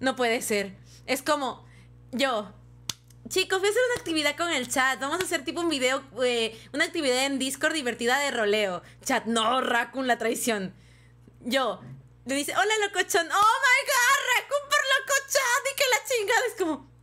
no puede ser. Es como, yo, chicos, voy a hacer una actividad con el chat. Vamos a hacer tipo un video, eh, una actividad en Discord divertida de roleo. Chat, no, Raccoon, la traición. Yo, le dice, hola locochón, oh my god, Raccoon por locochón, y que la chingada. Es como,